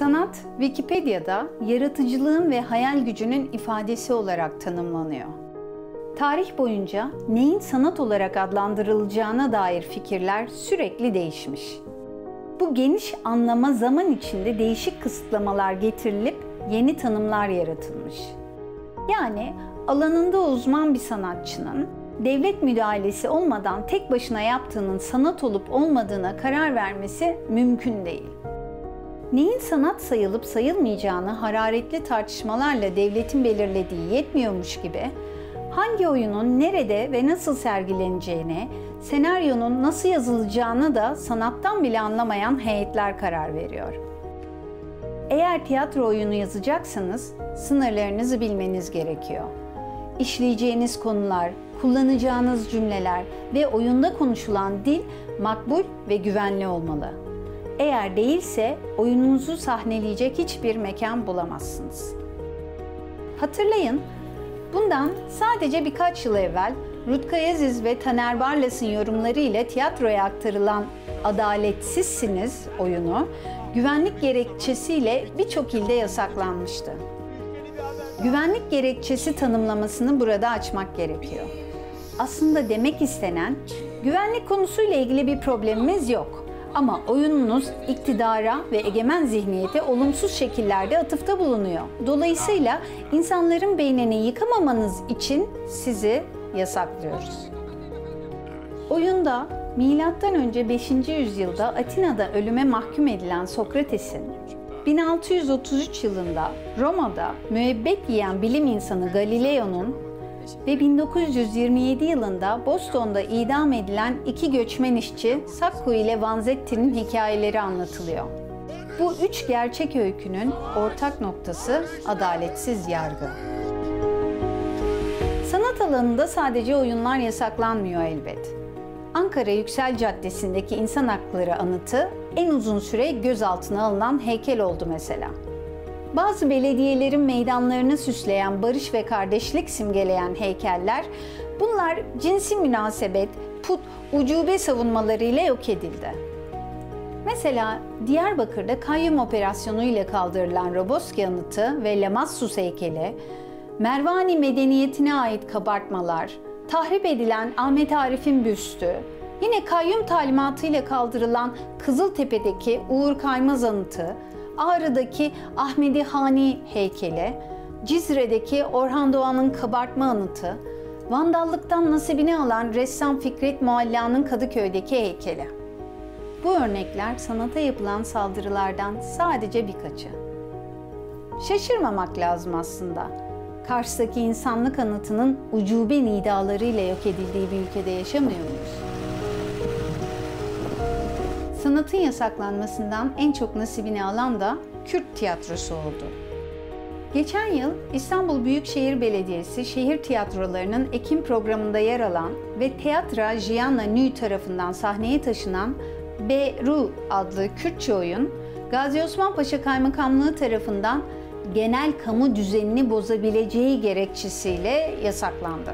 Sanat, Wikipedia'da yaratıcılığın ve hayal gücünün ifadesi olarak tanımlanıyor. Tarih boyunca neyin sanat olarak adlandırılacağına dair fikirler sürekli değişmiş. Bu geniş anlama zaman içinde değişik kısıtlamalar getirilip yeni tanımlar yaratılmış. Yani alanında uzman bir sanatçının devlet müdahalesi olmadan tek başına yaptığının sanat olup olmadığına karar vermesi mümkün değil neyin sanat sayılıp sayılmayacağını hararetli tartışmalarla devletin belirlediği yetmiyormuş gibi hangi oyunun nerede ve nasıl sergileneceğine, senaryonun nasıl yazılacağını da sanattan bile anlamayan heyetler karar veriyor. Eğer tiyatro oyunu yazacaksanız sınırlarınızı bilmeniz gerekiyor. İşleyeceğiniz konular, kullanacağınız cümleler ve oyunda konuşulan dil makbul ve güvenli olmalı. Eğer değilse oyununuzu sahneleyecek hiçbir mekan bulamazsınız. Hatırlayın, bundan sadece birkaç yıl evvel Rutka Yaziz ve Taner Barlas'ın yorumları ile tiyatroya aktarılan Adaletsizsiniz oyunu güvenlik gerekçesiyle birçok ilde yasaklanmıştı. Güvenlik gerekçesi tanımlamasını burada açmak gerekiyor. Aslında demek istenen güvenlik konusuyla ilgili bir problemimiz yok. Ama oyununuz iktidara ve egemen zihniyete olumsuz şekillerde atıfta bulunuyor. Dolayısıyla insanların beynini yıkamamanız için sizi yasaklıyoruz. Oyunda milattan önce 5. yüzyılda Atina'da ölüme mahkum edilen Sokrates'in 1633 yılında Roma'da müebbet yiyen bilim insanı Galileo'nun ve 1927 yılında Boston'da idam edilen iki göçmen işçi Sacco ile Vanzetti'nin hikayeleri anlatılıyor. Bu üç gerçek öykünün ortak noktası adaletsiz yargı. Sanat alanında sadece oyunlar yasaklanmıyor elbet. Ankara Yüksel Caddesi'ndeki insan hakları anıtı en uzun süre gözaltına alınan heykel oldu mesela. Bazı belediyelerin meydanlarını süsleyen barış ve kardeşlik simgeleyen heykeller, bunlar cinsi münasebet, put, ucube savunmalarıyla yok edildi. Mesela Diyarbakır'da kayyum operasyonu ile kaldırılan Roboski anıtı ve Lamassus heykeli, Mervani medeniyetine ait kabartmalar, tahrip edilen Ahmet Arif'in büstü, yine kayyum talimatı ile kaldırılan Kızıltepe'deki Uğur Kaymaz anıtı, Ağrı'daki Ahmedi Hani heykeli, Cizre'deki Orhan Doğan'ın kabartma anıtı, vandallıktan nasibini alan ressam Fikret Mualla'nın Kadıköy'deki heykeli. Bu örnekler sanata yapılan saldırılardan sadece birkaçı. Şaşırmamak lazım aslında. Karşıdaki insanlık anıtının ucube nidalarıyla yok edildiği bir ülkede yaşamıyor muyuz? sanatın yasaklanmasından en çok nasibini alan da Kürt tiyatrosu oldu. Geçen yıl İstanbul Büyükşehir Belediyesi şehir tiyatrolarının Ekim programında yer alan ve Teatra Gianna Nü tarafından sahneye taşınan Beru adlı Kürtçe oyun, Gazi Osman Paşa Kaymakamlığı tarafından genel kamu düzenini bozabileceği gerekçesiyle yasaklandı.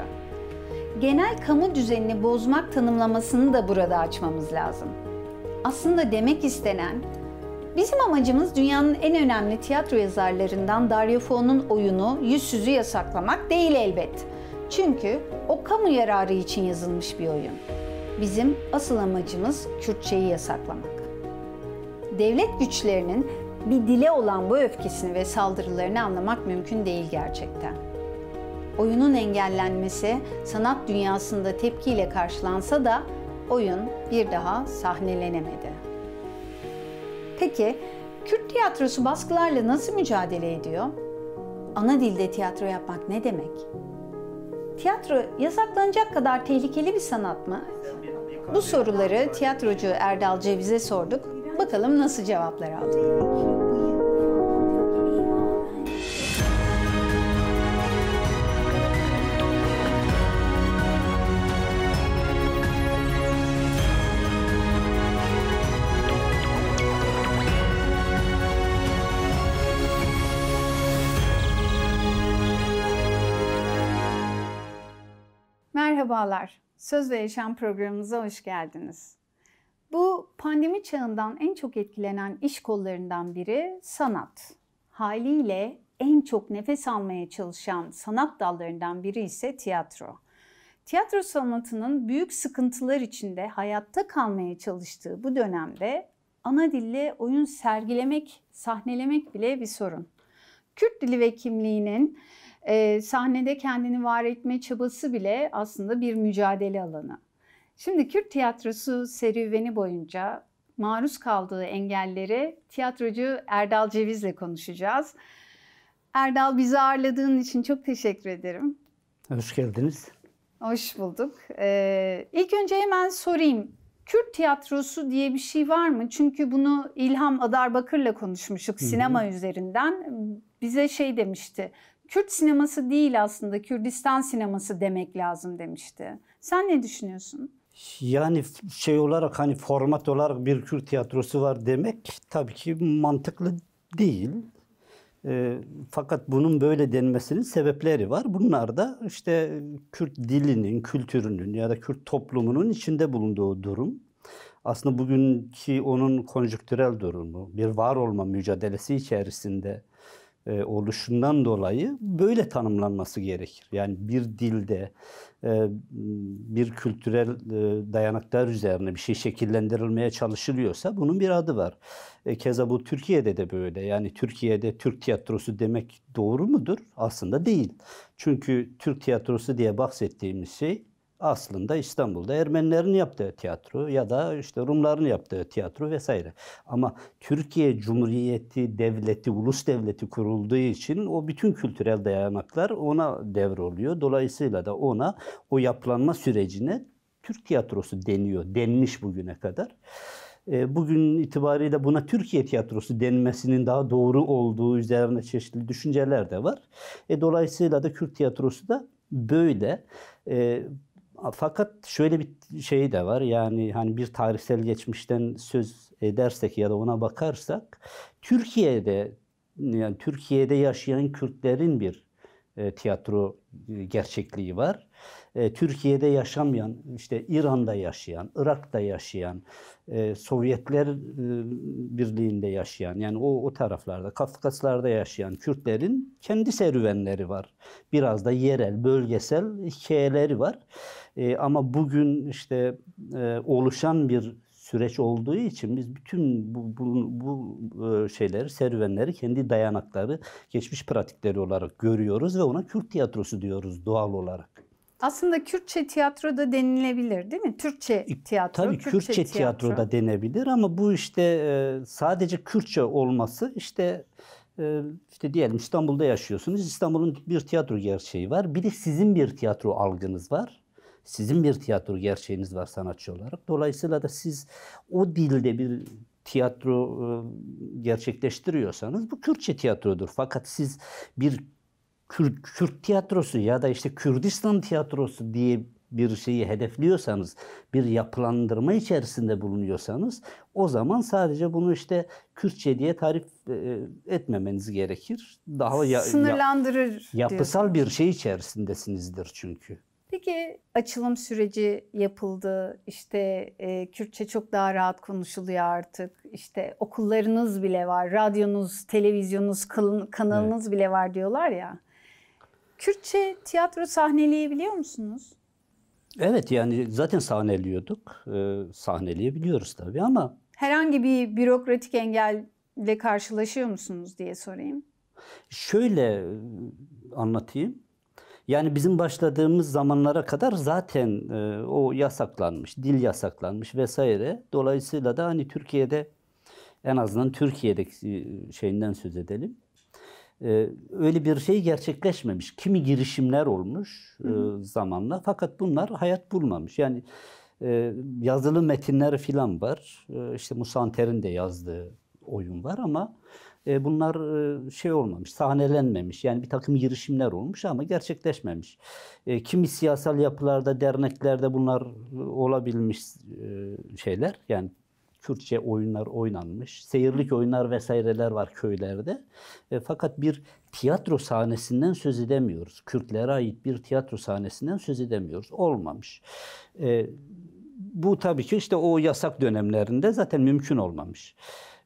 Genel kamu düzenini bozmak tanımlamasını da burada açmamız lazım aslında demek istenen Bizim amacımız dünyanın en önemli tiyatro yazarlarından Dario Fo'nun oyunu Yüzsüz'ü yasaklamak değil elbet. Çünkü o kamu yararı için yazılmış bir oyun. Bizim asıl amacımız Kürtçeyi yasaklamak. Devlet güçlerinin bir dile olan bu öfkesini ve saldırılarını anlamak mümkün değil gerçekten. Oyunun engellenmesi sanat dünyasında tepkiyle karşılansa da oyun bir daha sahnelenemedi. Peki Kürt tiyatrosu baskılarla nasıl mücadele ediyor? Ana dilde tiyatro yapmak ne demek? Tiyatro yasaklanacak kadar tehlikeli bir sanat mı? Bu soruları tiyatrocu Erdal Ceviz'e sorduk. Bakalım nasıl cevaplar aldı. Merhabalar, Söz ve Yaşam programımıza hoş geldiniz. Bu pandemi çağından en çok etkilenen iş kollarından biri sanat. Haliyle en çok nefes almaya çalışan sanat dallarından biri ise tiyatro. Tiyatro sanatının büyük sıkıntılar içinde hayatta kalmaya çalıştığı bu dönemde ana dille oyun sergilemek, sahnelemek bile bir sorun. Kürt dili ve kimliğinin e, sahnede kendini var etme çabası bile aslında bir mücadele alanı. Şimdi Kürt tiyatrosu serüveni boyunca maruz kaldığı engelleri tiyatrocu Erdal Ceviz'le konuşacağız. Erdal bizi ağırladığın için çok teşekkür ederim. Hoş geldiniz. Hoş bulduk. Ee, ilk önce hemen sorayım. Kürt tiyatrosu diye bir şey var mı? Çünkü bunu İlham Adarbakır'la konuşmuştuk sinema Hı-hı. üzerinden. Bize şey demişti. Kürt sineması değil aslında Kürdistan sineması demek lazım demişti. Sen ne düşünüyorsun? Yani şey olarak hani format olarak bir Kürt tiyatrosu var demek tabii ki mantıklı değil. E, fakat bunun böyle denmesinin sebepleri var. Bunlar da işte Kürt dilinin, kültürünün ya da Kürt toplumunun içinde bulunduğu durum. Aslında bugünkü onun konjüktürel durumu, bir var olma mücadelesi içerisinde e, oluşundan dolayı böyle tanımlanması gerekir. Yani bir dilde e, bir kültürel e, dayanaklar üzerine bir şey şekillendirilmeye çalışılıyorsa bunun bir adı var. E, keza bu Türkiye'de de böyle. Yani Türkiye'de Türk tiyatrosu demek doğru mudur? Aslında değil. Çünkü Türk tiyatrosu diye bahsettiğimiz şey aslında İstanbul'da Ermenilerin yaptığı tiyatro ya da işte Rumların yaptığı tiyatro vesaire. Ama Türkiye Cumhuriyeti devleti, ulus devleti kurulduğu için o bütün kültürel dayanaklar ona devroluyor. Dolayısıyla da ona o yapılanma sürecine Türk tiyatrosu deniyor, denmiş bugüne kadar. E, bugün itibariyle buna Türkiye tiyatrosu denmesinin daha doğru olduğu üzerine çeşitli düşünceler de var. E, dolayısıyla da Kürt tiyatrosu da böyle. E, fakat şöyle bir şey de var yani hani bir tarihsel geçmişten söz edersek ya da ona bakarsak Türkiye'de yani Türkiye'de yaşayan Kürtlerin bir e, tiyatro e, gerçekliği var. E, Türkiye'de yaşamayan, işte İran'da yaşayan, Irak'ta yaşayan, Sovyetler Birliği'nde yaşayan, yani o, o taraflarda, Kafkaslar'da yaşayan Kürtlerin kendi serüvenleri var. Biraz da yerel, bölgesel hikayeleri var. E, ama bugün işte e, oluşan bir süreç olduğu için biz bütün bu, bu, bu e, şeyleri, serüvenleri kendi dayanakları, geçmiş pratikleri olarak görüyoruz ve ona Kürt tiyatrosu diyoruz doğal olarak. Aslında Kürtçe tiyatro da denilebilir değil mi? Türkçe e, tiyatro. Tabii Kürtçe, Kürtçe tiyatro. tiyatro da denebilir ama bu işte e, sadece Kürtçe olması işte işte diyelim İstanbul'da yaşıyorsunuz. İstanbul'un bir tiyatro gerçeği var. Bir de sizin bir tiyatro algınız var. Sizin bir tiyatro gerçeğiniz var sanatçı olarak. Dolayısıyla da siz o dilde bir tiyatro e, gerçekleştiriyorsanız bu Kürtçe tiyatrodur. Fakat siz bir Kürt, Kürt tiyatrosu ya da işte Kürdistan tiyatrosu diye bir şeyi hedefliyorsanız, bir yapılandırma içerisinde bulunuyorsanız o zaman sadece bunu işte Kürtçe diye tarif e, etmemeniz gerekir. Daha ya, sınırlandırır. Ya, yapısal diyorsun. bir şey içerisindesinizdir çünkü. Peki açılım süreci yapıldı. İşte e, Kürtçe çok daha rahat konuşuluyor artık. İşte okullarınız bile var, radyonuz, televizyonunuz, kanalınız evet. bile var diyorlar ya. Kürtçe tiyatro sahneleyebiliyor musunuz? Evet yani zaten sahneliyorduk. Ee, sahneleyebiliyoruz tabii ama herhangi bir bürokratik engelle karşılaşıyor musunuz diye sorayım. Şöyle ıı, anlatayım. Yani bizim başladığımız zamanlara kadar zaten e, o yasaklanmış, dil yasaklanmış vesaire. Dolayısıyla da hani Türkiye'de en azından Türkiye'deki e, şeyinden söz edelim. E, öyle bir şey gerçekleşmemiş. Kimi girişimler olmuş e, zamanla fakat bunlar hayat bulmamış. Yani e, yazılı metinler filan var. E, işte Musanter'in de yazdığı oyun var ama e, bunlar e, şey olmamış, sahnelenmemiş. Yani bir takım girişimler olmuş ama gerçekleşmemiş. E, kimi siyasal yapılarda, derneklerde bunlar e, olabilmiş e, şeyler. Yani Kürtçe oyunlar oynanmış, seyirlik oyunlar vesaireler var köylerde. E, fakat bir tiyatro sahnesinden söz edemiyoruz. Kürtlere ait bir tiyatro sahnesinden söz edemiyoruz. Olmamış. E, bu tabii ki işte o yasak dönemlerinde zaten mümkün olmamış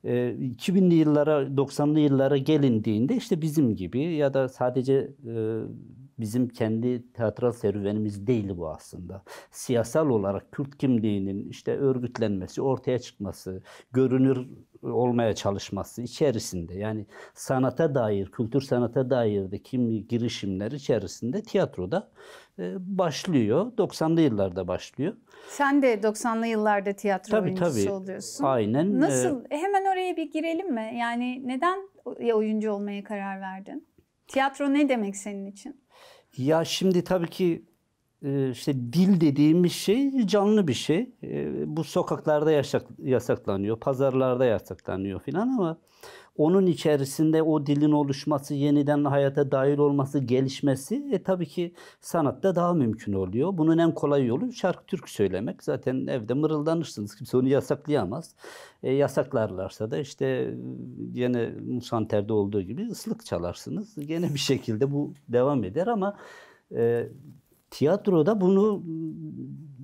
e, ee, 2000'li yıllara 90'lı yıllara gelindiğinde işte bizim gibi ya da sadece e, bizim kendi teatral serüvenimiz değil bu aslında. Siyasal olarak Kürt kimliğinin işte örgütlenmesi, ortaya çıkması, görünür olmaya çalışması içerisinde yani sanata dair, kültür sanata dair de kim girişimler içerisinde tiyatroda e, başlıyor. 90'lı yıllarda başlıyor. Sen de 90'lı yıllarda tiyatro tabii, oyuncusu tabii. oluyorsun. Aynen. E, Nasıl? E, hemen oraya bir girelim mi? Yani neden oyuncu olmaya karar verdin? Tiyatro ne demek senin için? Ya şimdi tabii ki e, işte dil dediğimiz şey canlı bir şey. E, bu sokaklarda yasaklanıyor, pazarlarda yasaklanıyor filan ama onun içerisinde o dilin oluşması, yeniden hayata dahil olması, gelişmesi e, tabii ki sanatta daha mümkün oluyor. Bunun en kolay yolu şarkı türk söylemek. Zaten evde mırıldanırsınız. Kimse onu yasaklayamaz. E, yasaklarlarsa da işte yine e, Musanter'de olduğu gibi ıslık çalarsınız. Gene bir şekilde bu devam eder ama e, tiyatroda bunu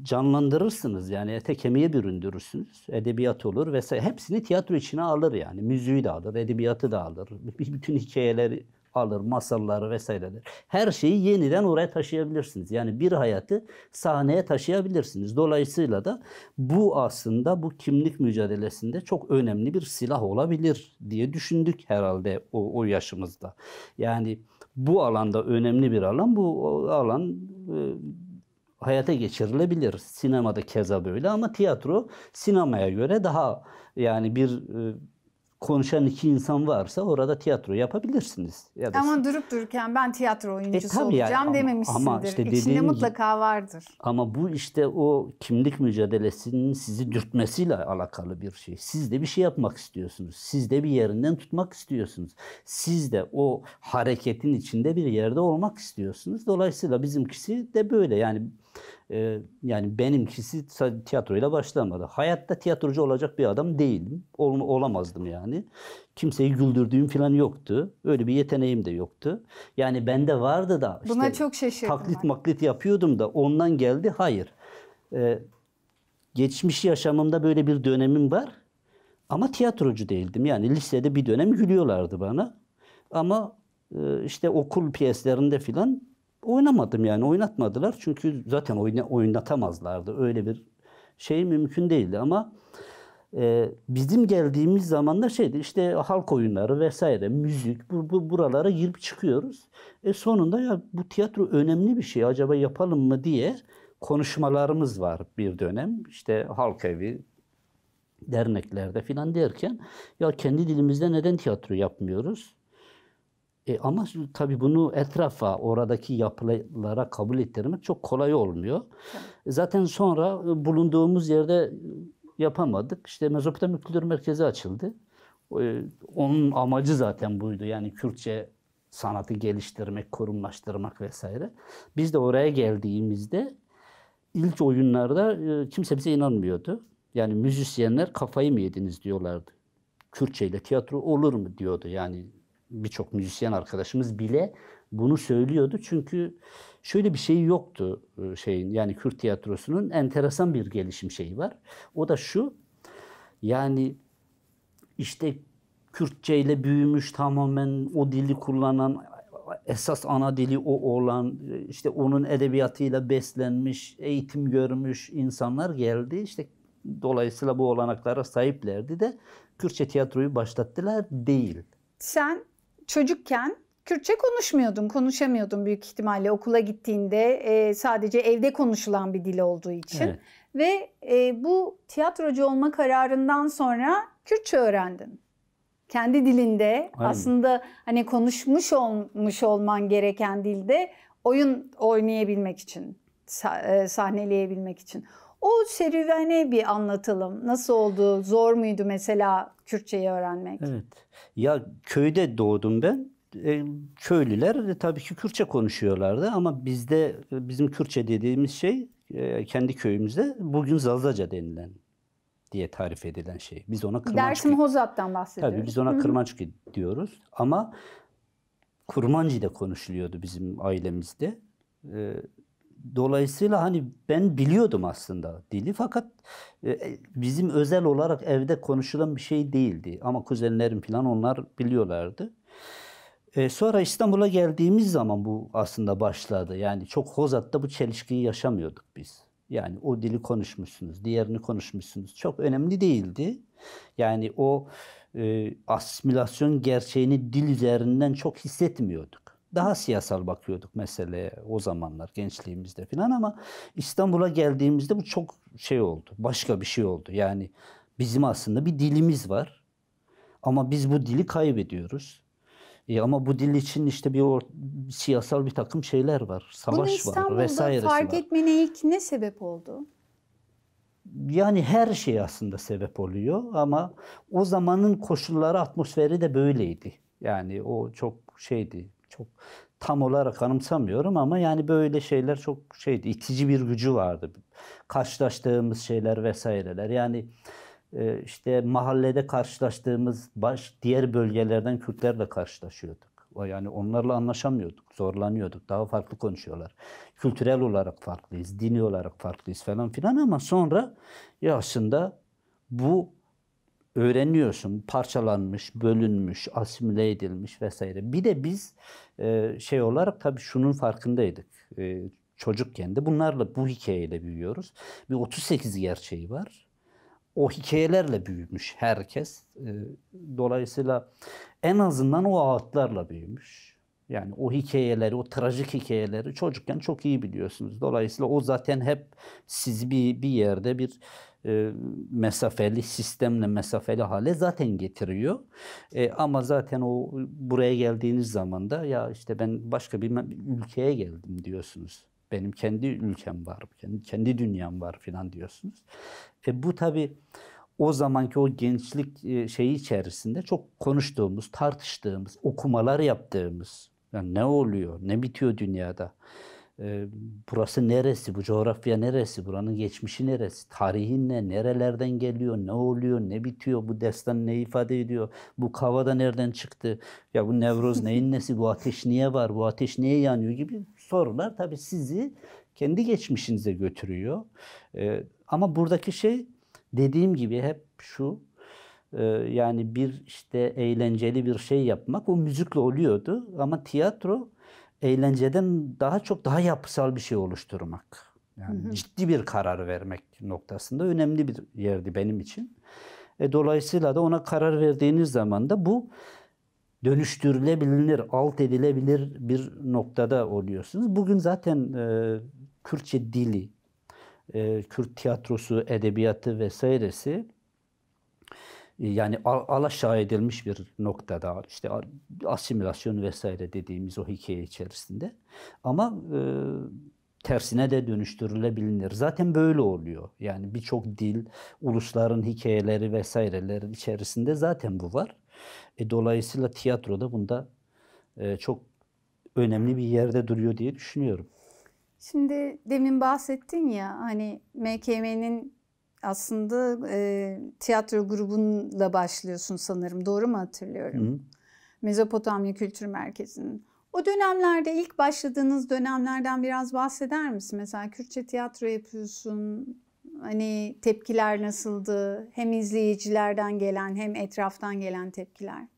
canlandırırsınız yani ete kemiğe büründürürsünüz. Edebiyat olur vesaire. Hepsini tiyatro içine alır yani. Müziği de alır, edebiyatı da alır. Bütün hikayeleri alır, masalları vesaireler. Her şeyi yeniden oraya taşıyabilirsiniz. Yani bir hayatı sahneye taşıyabilirsiniz. Dolayısıyla da bu aslında bu kimlik mücadelesinde çok önemli bir silah olabilir diye düşündük herhalde o, o yaşımızda. Yani bu alanda önemli bir alan. Bu alan e, hayata geçirilebilir. Sinemada keza böyle ama tiyatro sinemaya göre daha yani bir e, konuşan iki insan varsa orada tiyatro yapabilirsiniz. Ya da ama durup dururken ben tiyatro oyuncusu e, olacağım yani, ama, dememişsindir. Ama işte İçinde mutlaka vardır. Ama bu işte o kimlik mücadelesinin sizi dürtmesiyle alakalı bir şey. Siz de bir şey yapmak istiyorsunuz. Siz de bir yerinden tutmak istiyorsunuz. Siz de o hareketin içinde bir yerde olmak istiyorsunuz. Dolayısıyla bizimkisi de böyle yani e, yani benimkisi tiyatroyla başlamadı. Hayatta tiyatrocu olacak bir adam değilim. Ol, olamazdım yani. Kimseyi güldürdüğüm falan yoktu. Öyle bir yeteneğim de yoktu. Yani bende vardı da işte Buna çok şaşırdım. Taklit ben. maklit yapıyordum da ondan geldi. Hayır. E, geçmiş yaşamımda böyle bir dönemim var. Ama tiyatrocu değildim. Yani lisede bir dönem gülüyorlardı bana. Ama e, işte okul piyeslerinde filan oynamadım yani oynatmadılar. Çünkü zaten oyna, oynatamazlardı. Öyle bir şey mümkün değildi ama e, bizim geldiğimiz zaman da şeydi işte halk oyunları vesaire müzik bu, bu buralara girip çıkıyoruz. E sonunda ya bu tiyatro önemli bir şey acaba yapalım mı diye konuşmalarımız var bir dönem. işte halk evi, derneklerde filan derken ya kendi dilimizde neden tiyatro yapmıyoruz? E ama tabii bunu etrafa, oradaki yapılara kabul ettirmek çok kolay olmuyor. Evet. Zaten sonra e, bulunduğumuz yerde e, yapamadık. İşte Mezopotamya Kültür Merkezi açıldı. E, onun amacı zaten buydu. Yani Kürtçe sanatı geliştirmek, kurumlaştırmak vesaire. Biz de oraya geldiğimizde ilk oyunlarda kimse bize inanmıyordu. Yani müzisyenler kafayı mı yediniz diyorlardı. Kürtçe ile tiyatro olur mu diyordu yani birçok müzisyen arkadaşımız bile bunu söylüyordu. Çünkü şöyle bir şey yoktu e, şeyin yani Kürt tiyatrosunun enteresan bir gelişim şeyi var. O da şu yani işte Kürtçe ile büyümüş tamamen o dili kullanan esas ana dili o olan e, işte onun edebiyatıyla beslenmiş, eğitim görmüş insanlar geldi. işte dolayısıyla bu olanaklara sahiplerdi de Kürtçe tiyatroyu başlattılar değil. Sen çocukken Kürtçe konuşmuyordun, konuşamıyordun büyük ihtimalle okula gittiğinde e, sadece evde konuşulan bir dil olduğu için. Evet. Ve e, bu tiyatrocu olma kararından sonra Kürtçe öğrendin. Kendi dilinde Aynen. aslında hani konuşmuş olmuş olman gereken dilde oyun oynayabilmek için, sah- sahneleyebilmek için. O serüvene bir anlatalım. Nasıl oldu? Zor muydu mesela Kürtçeyi öğrenmek? Evet. Ya köyde doğdum ben. E, köylüler e, tabii ki Kürtçe konuşuyorlardı ama bizde e, bizim Kürtçe dediğimiz şey e, kendi köyümüzde bugün Zalzaca denilen diye tarif edilen şey. Biz ona kırmançki. Dersim Hozat'tan bahsediyoruz. Tabii biz ona kırmançki diyoruz ama kurmancı da konuşuluyordu bizim ailemizde. Ee, Dolayısıyla hani ben biliyordum aslında dili fakat e, bizim özel olarak evde konuşulan bir şey değildi. Ama kuzenlerim falan onlar biliyorlardı. E, sonra İstanbul'a geldiğimiz zaman bu aslında başladı. Yani çok Hozat'ta bu çelişkiyi yaşamıyorduk biz. Yani o dili konuşmuşsunuz, diğerini konuşmuşsunuz. Çok önemli değildi. Yani o e, asimilasyon gerçeğini dil üzerinden çok hissetmiyorduk daha siyasal bakıyorduk meseleye o zamanlar gençliğimizde filan ama İstanbul'a geldiğimizde bu çok şey oldu. Başka bir şey oldu. Yani bizim aslında bir dilimiz var. Ama biz bu dili kaybediyoruz. E ama bu dil için işte bir or- siyasal bir takım şeyler var. Savaş var vesaire. Bunu fark var. etmene ilk ne sebep oldu? Yani her şey aslında sebep oluyor ama o zamanın koşulları, atmosferi de böyleydi. Yani o çok şeydi, çok tam olarak anımsamıyorum ama yani böyle şeyler çok şeydi. itici bir gücü vardı. Karşılaştığımız şeyler vesaireler. Yani e, işte mahallede karşılaştığımız baş diğer bölgelerden Kürtlerle karşılaşıyorduk. Yani onlarla anlaşamıyorduk, zorlanıyorduk. Daha farklı konuşuyorlar. Kültürel olarak farklıyız, dini olarak farklıyız falan filan ama sonra ya aslında bu öğreniyorsun. Parçalanmış, bölünmüş, asimile edilmiş vesaire. Bir de biz e, şey olarak tabii şunun farkındaydık. E, çocukken de bunlarla bu hikayeyle büyüyoruz. Bir 38 gerçeği var. O hikayelerle büyümüş herkes. E, dolayısıyla en azından o ağıtlarla büyümüş. Yani o hikayeleri, o trajik hikayeleri çocukken çok iyi biliyorsunuz. Dolayısıyla o zaten hep siz bir, bir yerde bir e, mesafeli sistemle mesafeli hale zaten getiriyor. E, ama zaten o buraya geldiğiniz zaman da ya işte ben başka bir ülkeye geldim diyorsunuz. Benim kendi ülkem var, kendi, kendi dünyam var filan diyorsunuz. E, bu tabi o zamanki o gençlik e, şeyi içerisinde çok konuştuğumuz, tartıştığımız, okumalar yaptığımız yani ne oluyor, ne bitiyor dünyada? burası neresi, bu coğrafya neresi, buranın geçmişi neresi, tarihin ne, nerelerden geliyor, ne oluyor, ne bitiyor, bu destan ne ifade ediyor, bu kava da nereden çıktı, ya bu nevroz neyin nesi, bu ateş niye var, bu ateş niye yanıyor gibi sorular tabii sizi kendi geçmişinize götürüyor. ama buradaki şey dediğim gibi hep şu, yani bir işte eğlenceli bir şey yapmak o müzikle oluyordu ama tiyatro eğlenceden daha çok daha yapısal bir şey oluşturmak. Yani hı hı. ciddi bir karar vermek noktasında önemli bir yerdi benim için. E, dolayısıyla da ona karar verdiğiniz zaman da bu dönüştürülebilir, alt edilebilir bir noktada oluyorsunuz. Bugün zaten e, Kürtçe dili, e, Kürt tiyatrosu, edebiyatı vesairesi ee, yani alaşağı edilmiş bir noktada işte asimilasyon vesaire dediğimiz o hikaye içerisinde ama e, tersine de dönüştürülebilir. Zaten böyle oluyor. Yani birçok dil, ulusların hikayeleri vesaireleri içerisinde zaten bu var. E, dolayısıyla tiyatroda bunda e, çok önemli bir yerde duruyor diye düşünüyorum. Şimdi demin bahsettin ya hani MKM'nin aslında e, tiyatro grubunla başlıyorsun sanırım. Doğru mu hatırlıyorum? Hı. Mezopotamya Kültür Merkezi'nin. O dönemlerde ilk başladığınız dönemlerden biraz bahseder misin? Mesela Kürtçe tiyatro yapıyorsun. Hani tepkiler nasıldı? Hem izleyicilerden gelen hem etraftan gelen tepkiler.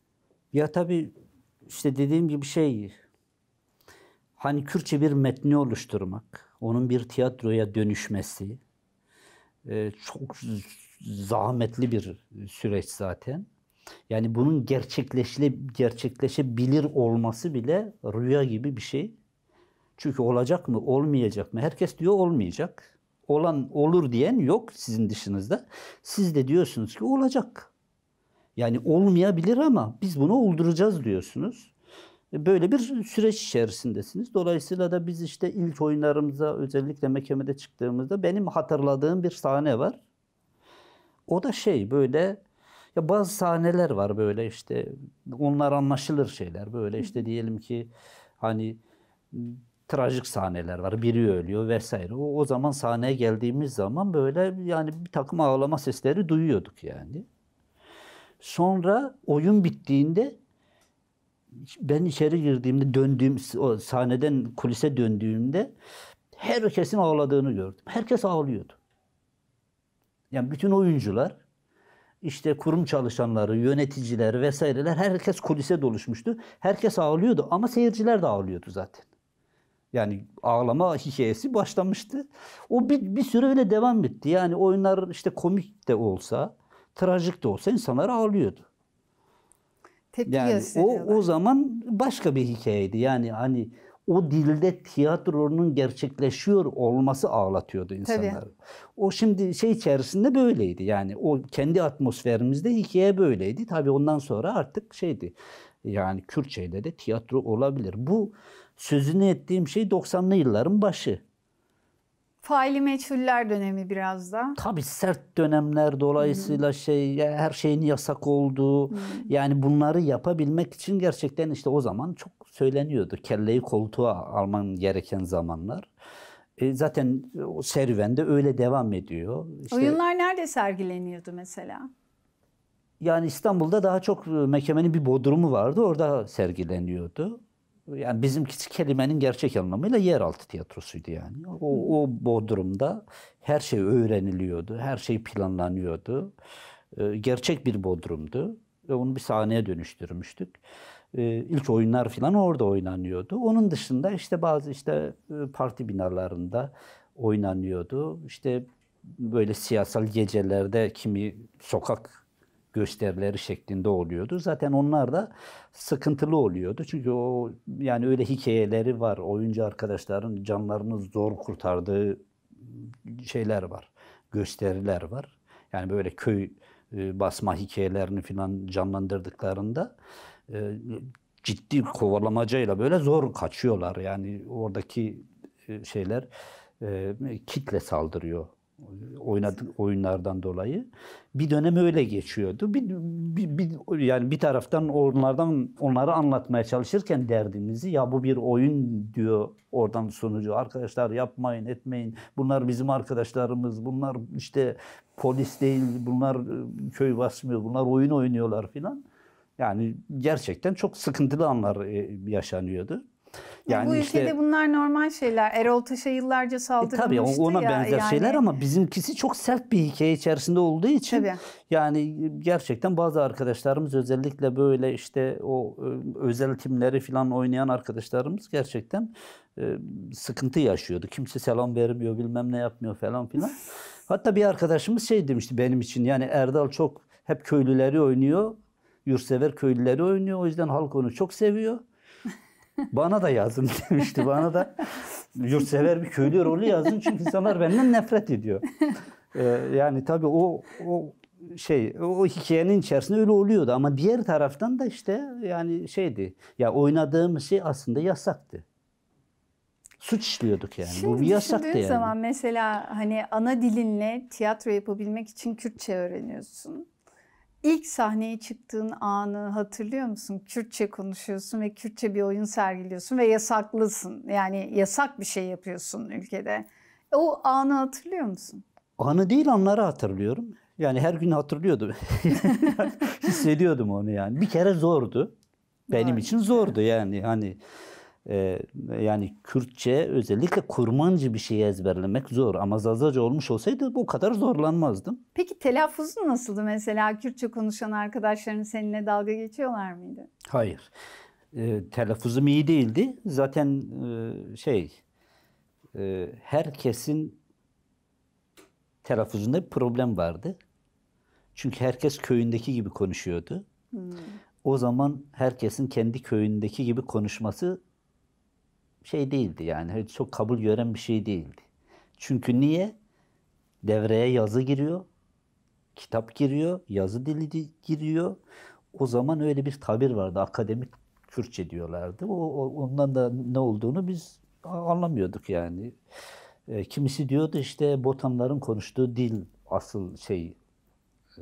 Ya tabii işte dediğim gibi şey hani Kürtçe bir metni oluşturmak, onun bir tiyatroya dönüşmesi, ee, çok zahmetli bir süreç zaten. Yani bunun gerçekleşle, gerçekleşebilir olması bile rüya gibi bir şey. Çünkü olacak mı, olmayacak mı? Herkes diyor olmayacak. Olan olur diyen yok sizin dışınızda. Siz de diyorsunuz ki olacak. Yani olmayabilir ama biz bunu olduracağız diyorsunuz böyle bir süreç içerisindesiniz. Dolayısıyla da biz işte ilk oyunlarımıza özellikle Mekeme'de çıktığımızda benim hatırladığım bir sahne var. O da şey böyle ya bazı sahneler var böyle işte onlar anlaşılır şeyler böyle işte diyelim ki hani trajik sahneler var. Biri ölüyor vesaire. O, o zaman sahneye geldiğimiz zaman böyle yani bir takım ağlama sesleri duyuyorduk yani. Sonra oyun bittiğinde ben içeri girdiğimde döndüğüm o sahneden kulise döndüğümde herkesin ağladığını gördüm. Herkes ağlıyordu. Yani bütün oyuncular işte kurum çalışanları, yöneticiler vesaireler herkes kulise doluşmuştu. Herkes ağlıyordu ama seyirciler de ağlıyordu zaten. Yani ağlama hikayesi başlamıştı. O bir, bir süre öyle devam etti. Yani oyunlar işte komik de olsa, trajik de olsa insanlar ağlıyordu. Tepki yani o o zaman başka bir hikayeydi. Yani hani o dilde tiyatronun gerçekleşiyor olması ağlatıyordu insanları. Tabii. O şimdi şey içerisinde böyleydi. Yani o kendi atmosferimizde hikaye böyleydi. Tabii ondan sonra artık şeydi. Yani Kürtçeyle de tiyatro olabilir. Bu sözünü ettiğim şey 90'lı yılların başı faili meçhuller dönemi biraz da. Tabii sert dönemler dolayısıyla hı şey her şeyin yasak olduğu hı yani bunları yapabilmek için gerçekten işte o zaman çok söyleniyordu. Kelleyi koltuğa alman gereken zamanlar. E zaten o serüven de öyle devam ediyor. İşte, Oyunlar nerede sergileniyordu mesela? Yani İstanbul'da daha çok e, Mekeme'nin bir bodrumu vardı. Orada sergileniyordu yani bizimki kelimenin gerçek anlamıyla yeraltı tiyatrosuydu yani. O, o Bodrum'da her şey öğreniliyordu, her şey planlanıyordu. Ee, gerçek bir Bodrum'du ve onu bir sahneye dönüştürmüştük. Ee, ilk oyunlar falan orada oynanıyordu. Onun dışında işte bazı işte e, parti binalarında oynanıyordu. İşte böyle siyasal gecelerde kimi sokak gösterileri şeklinde oluyordu. Zaten onlar da sıkıntılı oluyordu. Çünkü o yani öyle hikayeleri var. Oyuncu arkadaşların canlarını zor kurtardığı şeyler var. Gösteriler var. Yani böyle köy e, basma hikayelerini filan canlandırdıklarında e, ciddi kovalamacayla böyle zor kaçıyorlar. Yani oradaki e, şeyler kitle saldırıyor oynadık oyunlardan dolayı bir dönem öyle geçiyordu. Bir, bir, bir yani bir taraftan onlardan onları anlatmaya çalışırken derdimizi ya bu bir oyun diyor oradan sunucu arkadaşlar yapmayın etmeyin. Bunlar bizim arkadaşlarımız. Bunlar işte polis değil. Bunlar e, köy basmıyor. Bunlar oyun oynuyorlar filan. Yani gerçekten çok sıkıntılı anlar e, yaşanıyordu. Yani bu işte, bunlar normal şeyler. Erol Taş'a yıllarca saldırılmıştı e, tabii ona ya, benzer yani, şeyler ama bizimkisi çok sert bir hikaye içerisinde olduğu için tabii. yani e, gerçekten bazı arkadaşlarımız özellikle böyle işte o e, özel timleri falan oynayan arkadaşlarımız gerçekten e, sıkıntı yaşıyordu. Kimse selam vermiyor, bilmem ne yapmıyor falan filan. Hatta bir arkadaşımız şey demişti benim için yani Erdal çok hep köylüleri oynuyor. Yurtsever köylüleri oynuyor. O yüzden halk onu çok seviyor. Bana da yazın demişti. Bana da yurtsever bir köylü rolü yazın çünkü insanlar benden nefret ediyor. Ee, yani tabii o o şey o hikayenin içerisinde öyle oluyordu ama diğer taraftan da işte yani şeydi. Ya oynadığım şey aslında yasaktı. Suç işliyorduk yani. Şimdi Bu bir yasaktı yani. Şimdi zaman mesela hani ana dilinle tiyatro yapabilmek için Kürtçe öğreniyorsun. İlk sahneye çıktığın anı hatırlıyor musun? Kürtçe konuşuyorsun ve Kürtçe bir oyun sergiliyorsun ve yasaklısın. Yani yasak bir şey yapıyorsun ülkede. O anı hatırlıyor musun? Anı değil anları hatırlıyorum. Yani her gün hatırlıyordum. Hissediyordum onu yani. Bir kere zordu. Benim Doğru. için zordu yani. Hani ee, yani Kürtçe özellikle kurmancı bir şeyi ezberlemek zor ama Zazaca olmuş olsaydı bu kadar zorlanmazdım. Peki telaffuzu nasıldı mesela Kürtçe konuşan arkadaşların seninle dalga geçiyorlar mıydı? Hayır. E, telaffuzum iyi değildi. Zaten e, şey e, herkesin telaffuzunda bir problem vardı. Çünkü herkes köyündeki gibi konuşuyordu. Hmm. O zaman herkesin kendi köyündeki gibi konuşması şey değildi yani. Hani çok kabul gören bir şey değildi. Çünkü niye? Devreye yazı giriyor. Kitap giriyor. Yazı dili giriyor. O zaman öyle bir tabir vardı. Akademik Türkçe diyorlardı. O, o ondan da ne olduğunu biz anlamıyorduk yani. E, kimisi diyordu işte botanların konuştuğu dil asıl şey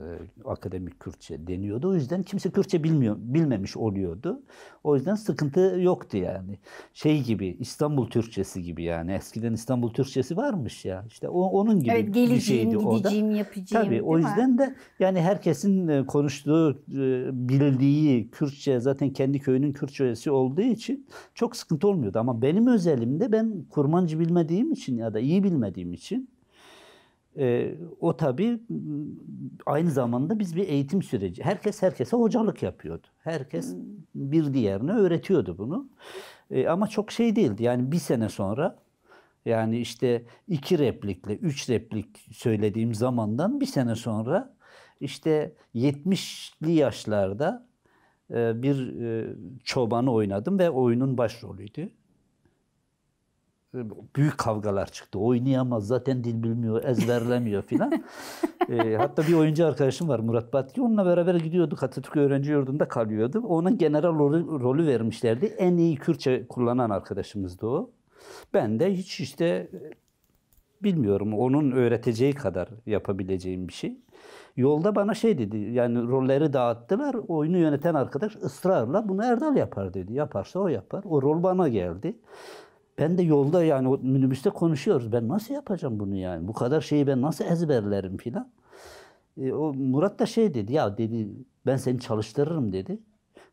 e, akademik Kürtçe deniyordu. O yüzden kimse Kürtçe bilmiyor, bilmemiş oluyordu. O yüzden sıkıntı yoktu yani. Şey gibi İstanbul Türkçesi gibi yani. Eskiden İstanbul Türkçesi varmış ya. İşte o, onun gibi evet, geleceğim, bir şeydi o da. yapacağım. Tabii o yüzden mi? de yani herkesin e, konuştuğu, e, bildiği Kürtçe zaten kendi köyünün Kürtçesi olduğu için çok sıkıntı olmuyordu. Ama benim özelimde ben kurmancı bilmediğim için ya da iyi bilmediğim için e, o tabii aynı zamanda biz bir eğitim süreci. Herkes herkese hocalık yapıyordu. Herkes hmm. bir diğerine öğretiyordu bunu. E, ama çok şey değildi. Yani bir sene sonra yani işte iki replikle, üç replik söylediğim zamandan bir sene sonra işte 70'li yaşlarda bir çobanı oynadım ve oyunun başrolüydü büyük kavgalar çıktı. Oynayamaz zaten dil bilmiyor, ezberlemiyor filan. e, hatta bir oyuncu arkadaşım var Murat Batki. Onunla beraber gidiyorduk Atatürk Öğrenci Yurdu'nda kalıyordu. Ona general rolü, rolü vermişlerdi. En iyi Kürtçe kullanan arkadaşımızdı o. Ben de hiç işte e, bilmiyorum onun öğreteceği kadar yapabileceğim bir şey. Yolda bana şey dedi yani rolleri dağıttılar oyunu yöneten arkadaş ısrarla bunu Erdal yapar dedi. Yaparsa o yapar. O rol bana geldi. Ben de yolda yani o minibüste konuşuyoruz. Ben nasıl yapacağım bunu yani? Bu kadar şeyi ben nasıl ezberlerim filan. E, o Murat da şey dedi ya dedi ben seni çalıştırırım dedi.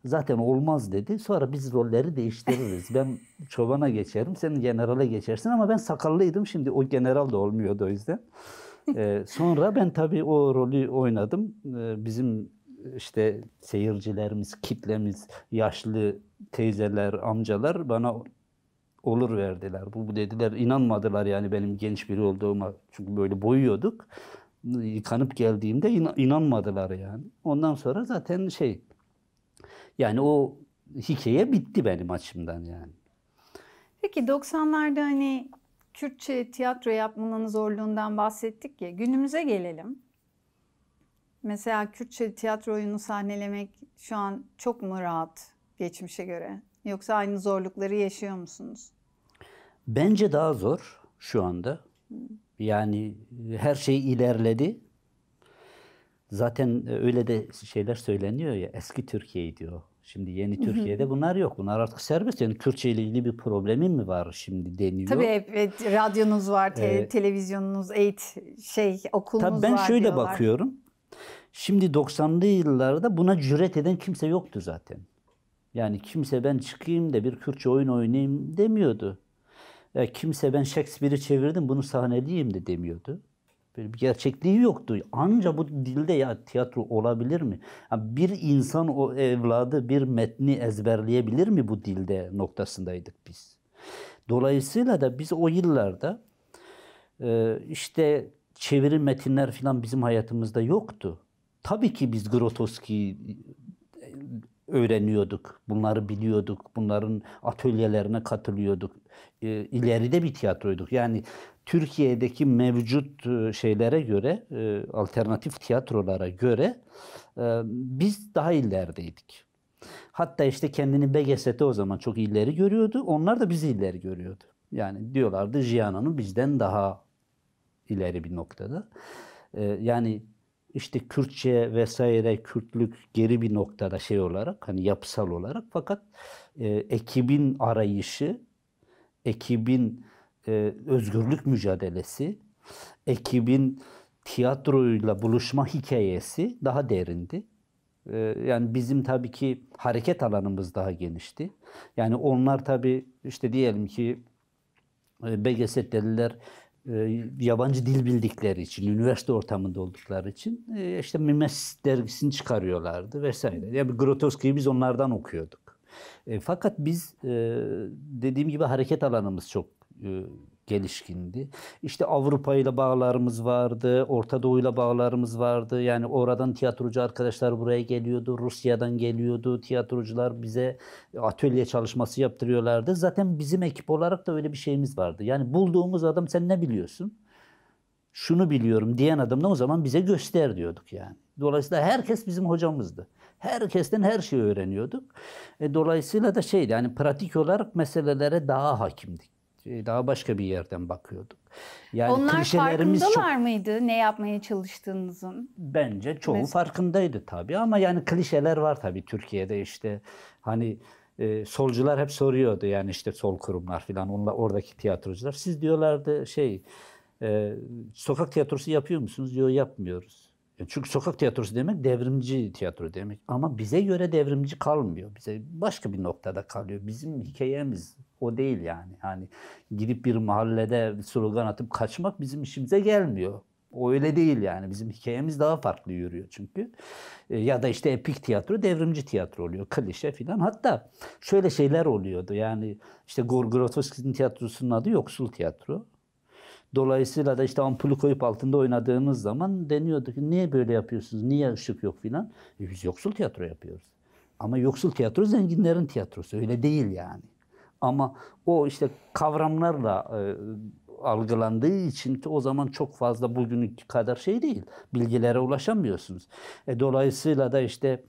Zaten olmaz dedi. Sonra biz rolleri değiştiririz. Ben çobana geçerim, sen generale geçersin ama ben sakallıydım. Şimdi o general da olmuyordu o yüzden. Ee, sonra ben tabii o rolü oynadım. Ee, bizim işte seyircilerimiz, kitlemiz, yaşlı teyzeler, amcalar bana olur verdiler. Bu dediler inanmadılar yani benim genç biri olduğuma. Çünkü böyle boyuyorduk. Yıkanıp geldiğimde inanmadılar yani. Ondan sonra zaten şey yani o hikaye bitti benim açımdan yani. Peki 90'larda hani Kürtçe tiyatro yapmanın zorluğundan bahsettik ya günümüze gelelim. Mesela Kürtçe tiyatro oyunu sahnelemek şu an çok mu rahat geçmişe göre? Yoksa aynı zorlukları yaşıyor musunuz? Bence daha zor şu anda. Yani e, her şey ilerledi. Zaten e, öyle de şeyler söyleniyor ya eski Türkiye diyor. Şimdi yeni Türkiye'de bunlar yok. Bunlar artık serbest. Yani Kürtçe ile ilgili bir problemin mi var şimdi deniyor. Tabii evet, radyonuz var, te- ee, televizyonunuz, eğit şey okulunuz tabii ben var ben şöyle diyorlar. bakıyorum. Şimdi 90'lı yıllarda buna cüret eden kimse yoktu zaten. Yani kimse ben çıkayım da bir Kürtçe oyun oynayayım demiyordu. Ya e, kimse ben Shakespeare'i çevirdim bunu sahneleyeyim de demiyordu. Böyle bir gerçekliği yoktu. Anca bu dilde ya tiyatro olabilir mi? Yani bir insan o evladı bir metni ezberleyebilir mi bu dilde noktasındaydık biz. Dolayısıyla da biz o yıllarda e, işte çeviri metinler falan bizim hayatımızda yoktu. Tabii ki biz Grotowski öğreniyorduk. Bunları biliyorduk. Bunların atölyelerine katılıyorduk. Ee, ileride bir tiyatroyduk. Yani Türkiye'deki mevcut e, şeylere göre, e, alternatif tiyatrolara göre e, biz daha ilerideydik. Hatta işte kendini BGST o zaman çok ileri görüyordu. Onlar da bizi ileri görüyordu. Yani diyorlardı Gianna'nın bizden daha ileri bir noktada. Yani işte Kürtçe vesaire Kürtlük geri bir noktada şey olarak hani yapısal olarak fakat e, ekibin arayışı, ekibin e, özgürlük mücadelesi, ekibin tiyatroyla buluşma hikayesi daha derindi. E, yani bizim tabii ki hareket alanımız daha genişti. Yani onlar tabii işte diyelim ki e, BGS'liler e, yabancı dil bildikleri için, üniversite ortamında oldukları için e, işte Mimes dergisini çıkarıyorlardı vesaire. Yani Grotowski'yi biz onlardan okuyorduk. E, fakat biz e, dediğim gibi hareket alanımız çok e, gelişkindi. İşte Avrupa ile bağlarımız vardı, Orta Doğu ile bağlarımız vardı. Yani oradan tiyatrocu arkadaşlar buraya geliyordu, Rusya'dan geliyordu. Tiyatrocular bize atölye çalışması yaptırıyorlardı. Zaten bizim ekip olarak da öyle bir şeyimiz vardı. Yani bulduğumuz adam sen ne biliyorsun? Şunu biliyorum diyen adamdan o zaman bize göster diyorduk yani. Dolayısıyla herkes bizim hocamızdı. Herkesten her şeyi öğreniyorduk. E, dolayısıyla da şeydi yani pratik olarak meselelere daha hakimdik. Ee, daha başka bir yerden bakıyorduk. Yani Onlar farkındalar çok... mıydı ne yapmaya çalıştığınızın? Bence çoğu Mesela. farkındaydı tabii ama yani klişeler var tabii Türkiye'de işte hani e, solcular hep soruyordu yani işte sol kurumlar falan onlar oradaki tiyatrocular. Siz diyorlardı şey e, sokak tiyatrosu yapıyor musunuz? Diyor yapmıyoruz. Çünkü sokak tiyatrosu demek devrimci tiyatro demek. Ama bize göre devrimci kalmıyor. Bize başka bir noktada kalıyor. Bizim hikayemiz o değil yani. Yani gidip bir mahallede slogan atıp kaçmak bizim işimize gelmiyor. O öyle değil yani. Bizim hikayemiz daha farklı yürüyor çünkü. E, ya da işte epik tiyatro devrimci tiyatro oluyor. Klişe filan. Hatta şöyle şeyler oluyordu. Yani işte Gorgorotovski'nin tiyatrosunun adı Yoksul Tiyatro. Dolayısıyla da işte ampulü koyup altında oynadığınız zaman deniyordu ki niye böyle yapıyorsunuz, niye ışık yok filan. E biz yoksul tiyatro yapıyoruz. Ama yoksul tiyatro zenginlerin tiyatrosu öyle değil yani. Ama o işte kavramlarla e, algılandığı için ki o zaman çok fazla bugünkü kadar şey değil. Bilgilere ulaşamıyorsunuz. E, dolayısıyla da işte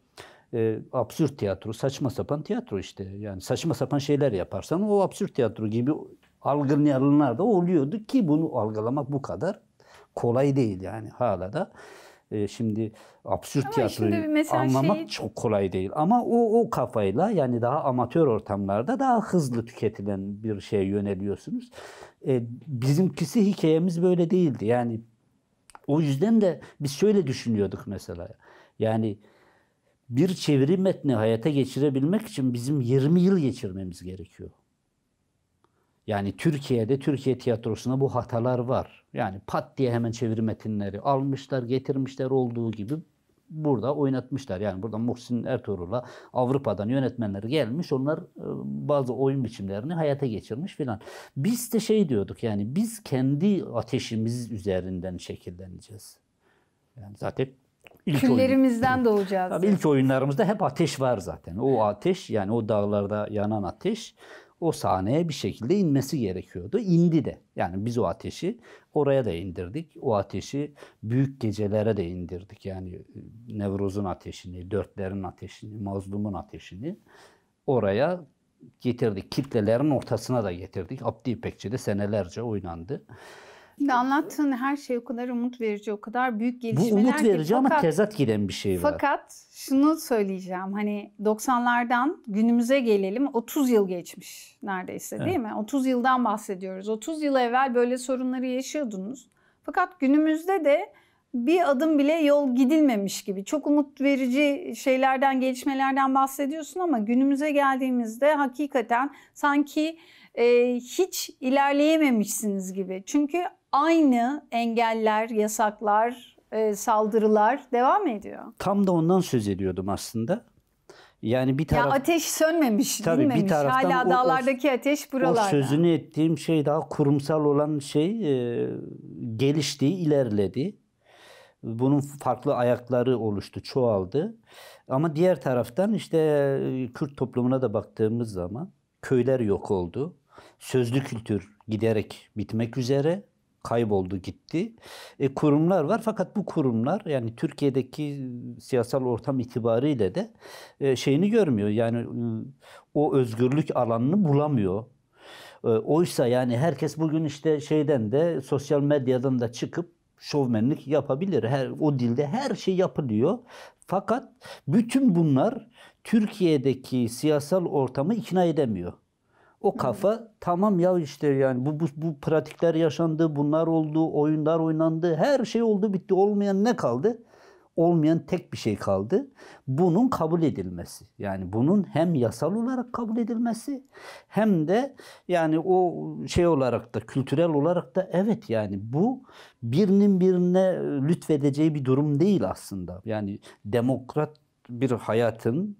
e, absürt tiyatro, saçma sapan tiyatro işte. Yani saçma sapan şeyler yaparsan o absürt tiyatro gibi algılayanlar da oluyordu ki bunu algılamak bu kadar kolay değil yani hala da e, şimdi absürt tiyatroyu anlamak şeyi... çok kolay değil. Ama o, o kafayla yani daha amatör ortamlarda daha hızlı tüketilen bir şeye yöneliyorsunuz. E, bizimkisi hikayemiz böyle değildi. Yani o yüzden de biz şöyle düşünüyorduk mesela. Yani bir çeviri metni hayata geçirebilmek için bizim 20 yıl geçirmemiz gerekiyor. Yani Türkiye'de Türkiye tiyatrosuna bu hatalar var. Yani pat diye hemen çeviri metinleri almışlar, getirmişler olduğu gibi burada oynatmışlar. Yani burada Muhsin Ertuğrul'a Avrupa'dan yönetmenler gelmiş. Onlar e, bazı oyun biçimlerini hayata geçirmiş filan. Biz de şey diyorduk yani biz kendi ateşimiz üzerinden şekilleneceğiz. Yani zaten İlk Küllerimizden oyun, doğacağız. Tabii ilk oyunlarımızda hep ateş var zaten. O ateş yani o dağlarda yanan ateş o sahneye bir şekilde inmesi gerekiyordu. İndi de. Yani biz o ateşi oraya da indirdik. O ateşi büyük gecelere de indirdik. Yani e, Nevruz'un ateşini, dörtlerin ateşini, mazlumun ateşini oraya getirdik. Kitlelerin ortasına da getirdik. Abdi İpekçi'de senelerce oynandı. Şimdi anlattığın her şey o kadar umut verici, o kadar büyük gelişmeler. Bu umut verici ki, ama fakat, tezat giden bir şey var. Fakat şunu söyleyeceğim. Hani 90'lardan günümüze gelelim. 30 yıl geçmiş neredeyse evet. değil mi? 30 yıldan bahsediyoruz. 30 yıl evvel böyle sorunları yaşıyordunuz. Fakat günümüzde de bir adım bile yol gidilmemiş gibi. Çok umut verici şeylerden, gelişmelerden bahsediyorsun ama günümüze geldiğimizde hakikaten sanki e, hiç ilerleyememişsiniz gibi. Çünkü aynı engeller, yasaklar, e, saldırılar devam ediyor. Tam da ondan söz ediyordum aslında. Yani bir taraf ya ateş sönmemiş, tabii dinmemiş. Bir taraftan Hala o, dağlardaki ateş buralarda. O sözünü ettiğim şey daha kurumsal olan şey e, gelişti, ilerledi. Bunun farklı ayakları oluştu, çoğaldı. Ama diğer taraftan işte e, Kürt toplumuna da baktığımız zaman köyler yok oldu. Sözlü kültür giderek bitmek üzere kayboldu gitti. E, kurumlar var fakat bu kurumlar yani Türkiye'deki siyasal ortam itibariyle de e, şeyini görmüyor. Yani e, o özgürlük alanını bulamıyor. E, oysa yani herkes bugün işte şeyden de sosyal medyadan da çıkıp şovmenlik yapabilir. Her o dilde her şey yapılıyor. Fakat bütün bunlar Türkiye'deki siyasal ortamı ikna edemiyor. O kafa Hı. tamam ya işte yani bu, bu, bu pratikler yaşandı, bunlar oldu, oyunlar oynandı, her şey oldu bitti. Olmayan ne kaldı? Olmayan tek bir şey kaldı. Bunun kabul edilmesi. Yani bunun hem yasal olarak kabul edilmesi hem de yani o şey olarak da kültürel olarak da evet yani bu birinin birine lütfedeceği bir durum değil aslında. Yani demokrat bir hayatın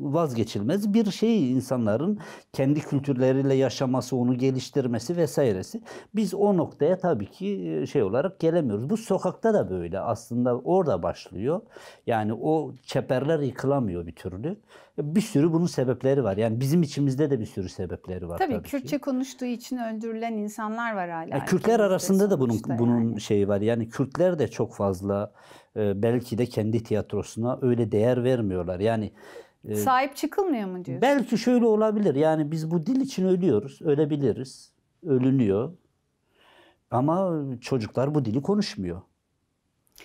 vazgeçilmez bir şey insanların kendi kültürleriyle yaşaması, onu geliştirmesi vesairesi. Biz o noktaya tabii ki e, şey olarak gelemiyoruz. Bu sokakta da böyle aslında orada başlıyor. Yani o çeperler yıkılamıyor bir türlü. Bir sürü bunun sebepleri var. Yani bizim içimizde de bir sürü sebepleri var tabii. Tabii Kürtçe ki. konuştuğu için öldürülen insanlar var hala. Yani e, Kürtler arasında da bunun bunun yani. şeyi var. Yani Kürtler de çok fazla e, belki de kendi tiyatrosuna öyle değer vermiyorlar. Yani ee, Sahip çıkılmıyor mu diyorsun? Belki şöyle olabilir. Yani biz bu dil için ölüyoruz, ölebiliriz, ölünüyor. Ama çocuklar bu dili konuşmuyor.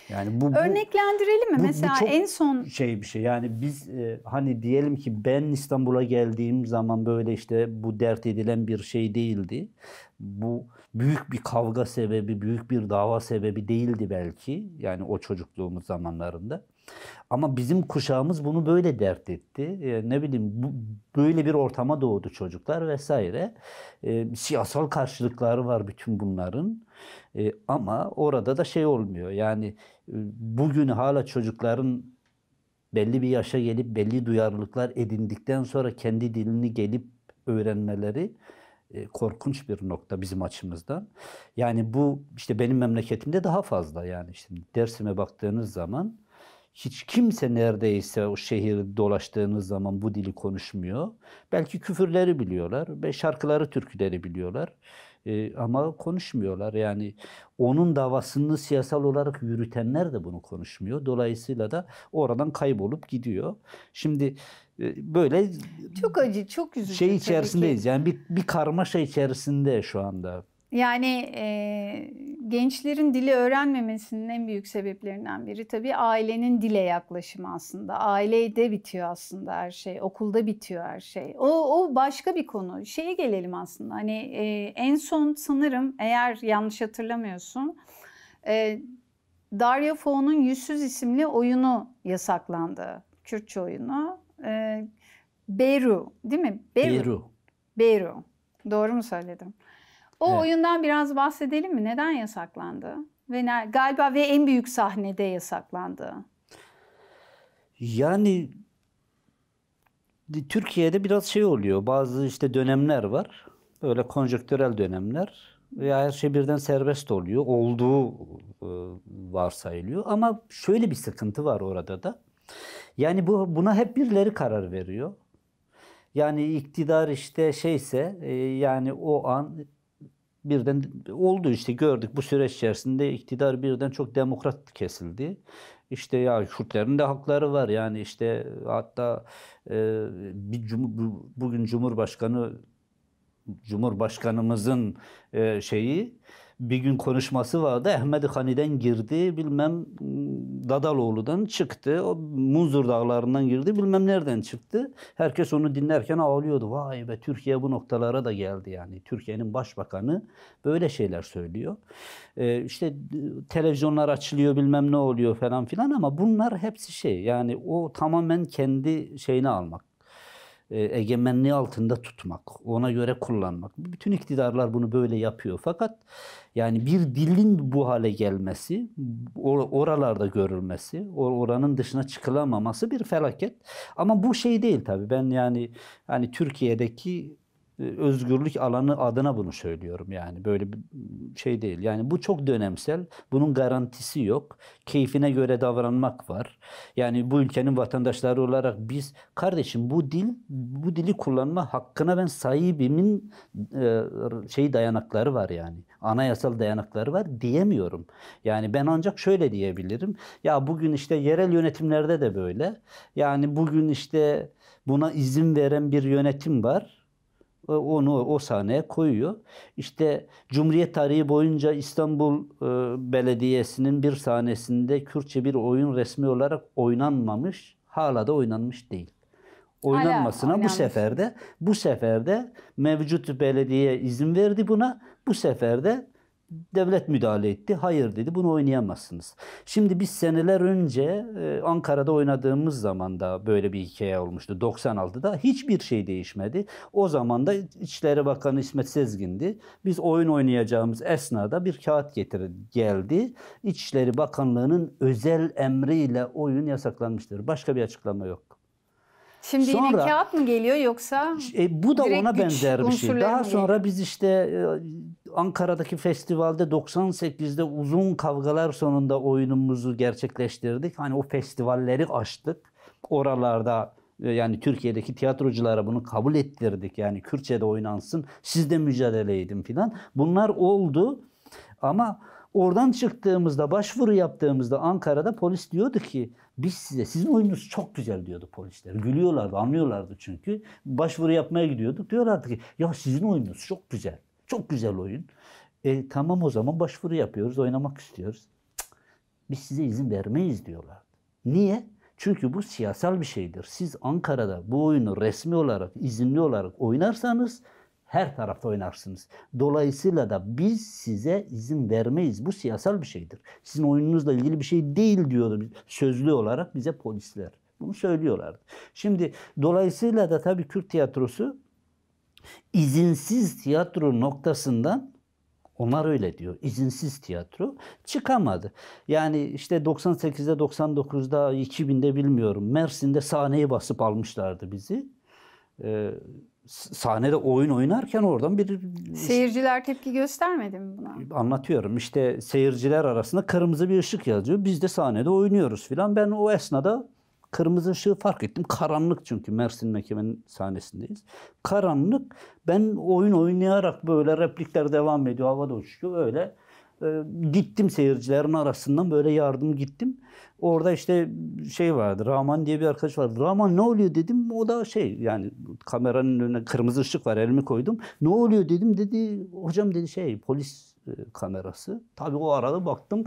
Yani bu, bu örneklendirelim mi? Bu, Mesela bu çok en son şey bir şey. Yani biz e, hani diyelim ki ben İstanbul'a geldiğim zaman böyle işte bu dert edilen bir şey değildi. Bu büyük bir kavga sebebi, büyük bir dava sebebi değildi belki. Yani o çocukluğumuz zamanlarında. Ama bizim kuşağımız bunu böyle dert etti. E, ne bileyim bu, böyle bir ortama doğdu çocuklar vesaire. E, siyasal karşılıkları var bütün bunların. E, ama orada da şey olmuyor. Yani e, bugün hala çocukların belli bir yaşa gelip belli duyarlılıklar edindikten sonra kendi dilini gelip öğrenmeleri e, korkunç bir nokta bizim açımızdan. Yani bu işte benim memleketimde daha fazla yani şimdi dersime baktığınız zaman hiç kimse neredeyse o şehir dolaştığınız zaman bu dili konuşmuyor. Belki küfürleri biliyorlar ve şarkıları, türküleri biliyorlar. E, ama konuşmuyorlar. Yani onun davasını siyasal olarak yürütenler de bunu konuşmuyor. Dolayısıyla da oradan kaybolup gidiyor. Şimdi e, böyle çok acı, çok üzücü şey içerisindeyiz. Yani bir bir karmaşa içerisinde şu anda yani e, gençlerin dili öğrenmemesinin en büyük sebeplerinden biri tabii ailenin dile yaklaşımı aslında. Ailede bitiyor aslında her şey, okulda bitiyor her şey. O, o başka bir konu. Şeye gelelim aslında hani e, en son sanırım eğer yanlış hatırlamıyorsun... E, Dario Fo'nun Yüzsüz isimli oyunu yasaklandı. Kürtçe oyunu. E, Beru değil mi? Beru. Beru. Beru. Doğru mu söyledim? O evet. oyundan biraz bahsedelim mi? Neden yasaklandı? Ve ne, galiba ve en büyük sahnede yasaklandı. Yani Türkiye'de biraz şey oluyor. Bazı işte dönemler var. Böyle konjöktürel dönemler veya her şey birden serbest oluyor. Olduğu e, varsayılıyor. Ama şöyle bir sıkıntı var orada da. Yani bu buna hep birileri karar veriyor. Yani iktidar işte şeyse e, yani o an birden oldu işte gördük bu süreç içerisinde iktidar birden çok demokrat kesildi. İşte ya Kürtlerin de hakları var yani işte hatta e, bir cum bugün Cumhurbaşkanı Cumhurbaşkanımızın e, şeyi bir gün konuşması vardı. Ahmet Hani'den girdi, bilmem Dadaloğlu'dan çıktı. O Munzur Dağları'ndan girdi, bilmem nereden çıktı. Herkes onu dinlerken ağlıyordu. Vay be Türkiye bu noktalara da geldi yani. Türkiye'nin başbakanı böyle şeyler söylüyor. Ee, işte televizyonlar açılıyor, bilmem ne oluyor falan filan ama bunlar hepsi şey. Yani o tamamen kendi şeyini almak e, egemenliği altında tutmak, ona göre kullanmak. Bütün iktidarlar bunu böyle yapıyor. Fakat yani bir dilin bu hale gelmesi, oralarda görülmesi, oranın dışına çıkılamaması bir felaket. Ama bu şey değil tabii. Ben yani hani Türkiye'deki ee, özgürlük alanı adına bunu söylüyorum yani böyle bir şey değil. Yani bu çok dönemsel. Bunun garantisi yok. Keyfine göre davranmak var. Yani bu ülkenin vatandaşları olarak biz kardeşim bu dil bu dili kullanma hakkına ben sahibimin e, şey dayanakları var yani. Anayasal dayanakları var diyemiyorum. Yani ben ancak şöyle diyebilirim. Ya bugün işte yerel yönetimlerde de böyle. Yani bugün işte buna izin veren bir yönetim var ee, onu o sahneye koyuyor. İşte Cumhuriyet tarihi boyunca İstanbul e, Belediyesi'nin bir sahnesinde Kürtçe bir oyun resmi olarak oynanmamış. Hala da oynanmış değil. Oynanmasına Hala, bu sefer de bu sefer de mevcut belediye izin verdi buna. Bu sefer de Devlet müdahale etti. Hayır dedi. Bunu oynayamazsınız. Şimdi biz seneler önce e, Ankara'da oynadığımız zaman da böyle bir hikaye olmuştu. 96'da hiçbir şey değişmedi. O zaman da İçişleri Bakanı İsmet Sezgin'di. Biz oyun oynayacağımız esnada bir kağıt getir geldi. İçişleri Bakanlığı'nın özel emriyle oyun yasaklanmıştır. Başka bir açıklama yok. Şimdi sonra, yine kağıt mı geliyor yoksa? E, bu da ona benzer bir şey. Daha sonra biz işte e, Ankara'daki festivalde 98'de uzun kavgalar sonunda oyunumuzu gerçekleştirdik. Hani o festivalleri açtık. Oralarda e, yani Türkiye'deki tiyatroculara bunu kabul ettirdik. Yani Kürtçe'de oynansın, siz de mücadele edin filan. Bunlar oldu ama oradan çıktığımızda, başvuru yaptığımızda Ankara'da polis diyordu ki biz size, sizin oyununuz çok güzel diyordu polisler. Gülüyorlardı, anlıyorlardı çünkü. Başvuru yapmaya gidiyorduk. Diyorlardı ki ya sizin oyununuz çok güzel. Çok güzel oyun. E, tamam o zaman başvuru yapıyoruz, oynamak istiyoruz. Cık, biz size izin vermeyiz diyorlar. Niye? Çünkü bu siyasal bir şeydir. Siz Ankara'da bu oyunu resmi olarak, izinli olarak oynarsanız her tarafta oynarsınız. Dolayısıyla da biz size izin vermeyiz. Bu siyasal bir şeydir. Sizin oyununuzla ilgili bir şey değil diyordu sözlü olarak bize polisler. Bunu söylüyorlardı. Şimdi dolayısıyla da tabii Kürt tiyatrosu İzinsiz tiyatro noktasından onlar öyle diyor. İzinsiz tiyatro çıkamadı. Yani işte 98'de, 99'da, 2000'de bilmiyorum. Mersin'de sahneyi basıp almışlardı bizi. Ee, sahnede oyun oynarken oradan bir... Seyirciler işte, tepki göstermedi mi buna? Anlatıyorum. İşte seyirciler arasında kırmızı bir ışık yazıyor. Biz de sahnede oynuyoruz filan. Ben o esnada Kırmızı ışığı fark ettim. Karanlık çünkü Mersin Mekemen'in sahnesindeyiz. Karanlık. Ben oyun oynayarak böyle replikler devam ediyor. Havada uçuşuyor. Öyle e, gittim seyircilerin arasından böyle yardım gittim. Orada işte şey vardı. Rahman diye bir arkadaş vardı. Rahman ne oluyor dedim. O da şey yani kameranın önüne kırmızı ışık var. Elimi koydum. Ne oluyor dedim. Dedi hocam dedi şey polis e, kamerası. Tabii o arada baktım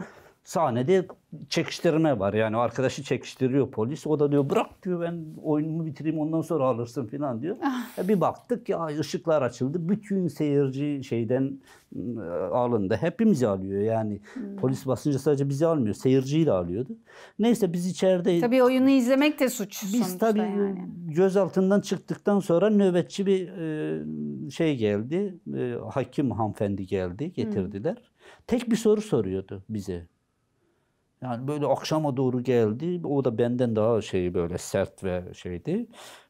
sahnede çekiştirme var. Yani arkadaşı çekiştiriyor polis. O da diyor bırak diyor ben oyunumu bitireyim ondan sonra alırsın falan diyor. ya ah. e, bir baktık ya ışıklar açıldı. Bütün seyirci şeyden ıı, alındı. Hepimizi alıyor yani. Hmm. Polis basınca sadece bizi almıyor. Seyirciyi de alıyordu. Neyse biz içeride... Tabii oyunu izlemek de suç Biz tabii yani. altından çıktıktan sonra nöbetçi bir ıı, şey geldi. Hakim hanımefendi geldi. Hmm. Getirdiler. Hmm. Tek bir soru soruyordu bize. Yani böyle akşama doğru geldi. O da benden daha şey böyle sert ve şeydi.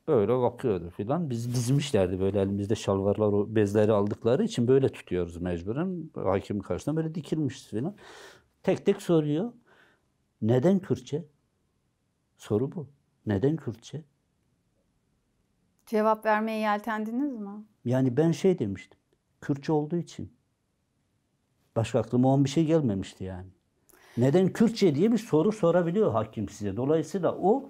Böyle bakıyordu filan. Biz dizmişlerdi böyle elimizde şalvarlar, bezleri aldıkları için böyle tutuyoruz mecburen. Hakim karşısında böyle dikilmişiz filan. Tek tek soruyor. Neden Kürtçe? Soru bu. Neden Kürtçe? Cevap vermeye yeltendiniz mi? Yani ben şey demiştim. Kürtçe olduğu için. Başka aklıma on bir şey gelmemişti yani. Neden Kürtçe diye bir soru sorabiliyor hakim size. Dolayısıyla o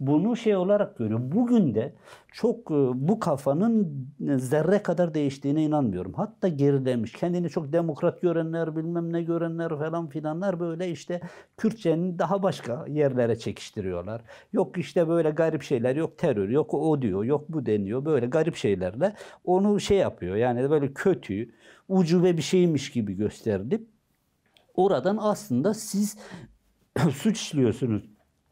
bunu şey olarak görüyor. Bugün de çok e, bu kafanın zerre kadar değiştiğine inanmıyorum. Hatta gerilemiş. Kendini çok demokrat görenler, bilmem ne görenler falan filanlar böyle işte Kürtçenin daha başka yerlere çekiştiriyorlar. Yok işte böyle garip şeyler, yok terör, yok o diyor, yok bu deniyor. Böyle garip şeylerle onu şey yapıyor. Yani böyle kötü, ucube bir şeymiş gibi gösterilip Oradan aslında siz suç işliyorsunuz